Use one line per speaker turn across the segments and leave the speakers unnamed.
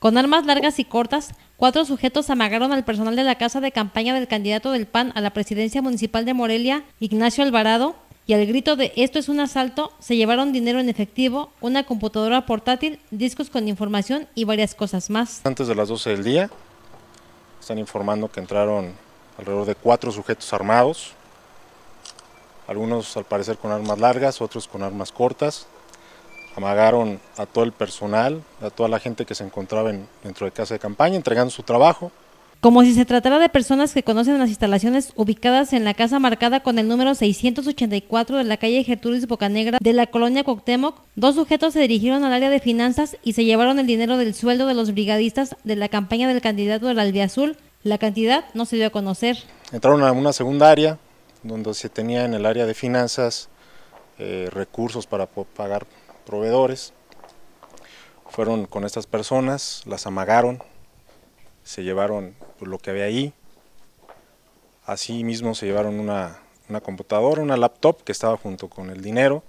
Con armas largas y cortas, cuatro sujetos amagaron al personal de la casa de campaña del candidato del PAN a la presidencia municipal de Morelia, Ignacio Alvarado, y al grito de esto es un asalto, se llevaron dinero en efectivo, una computadora portátil, discos con información y varias
cosas más. Antes de las 12 del día, están informando que entraron alrededor de cuatro sujetos armados, algunos al parecer con armas largas, otros con armas cortas, amagaron a todo el personal, a toda la gente que se encontraba dentro de casa de campaña, entregando su trabajo.
Como si se tratara de personas que conocen las instalaciones ubicadas en la casa marcada con el número 684 de la calle Gertrudis Bocanegra de la colonia Coctemoc, dos sujetos se dirigieron al área de finanzas y se llevaron el dinero del sueldo de los brigadistas de la campaña del candidato del Albiazul. La cantidad no se dio a conocer.
Entraron a una segunda área donde se tenía en el área de finanzas eh, recursos para pagar proveedores, fueron con estas personas, las amagaron, se llevaron lo que había ahí, así mismo se llevaron una, una computadora, una laptop que estaba junto con el dinero,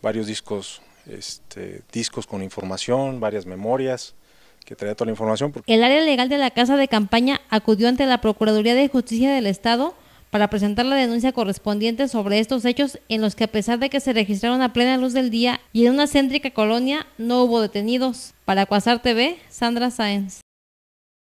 varios discos, este, discos con información, varias memorias, que traía toda la información.
El área legal de la Casa de Campaña acudió ante la Procuraduría de Justicia del Estado para presentar la denuncia correspondiente sobre estos hechos en los que a pesar de que se registraron a plena luz del día y en una céntrica colonia, no hubo detenidos. Para Cuasar TV, Sandra Sáenz.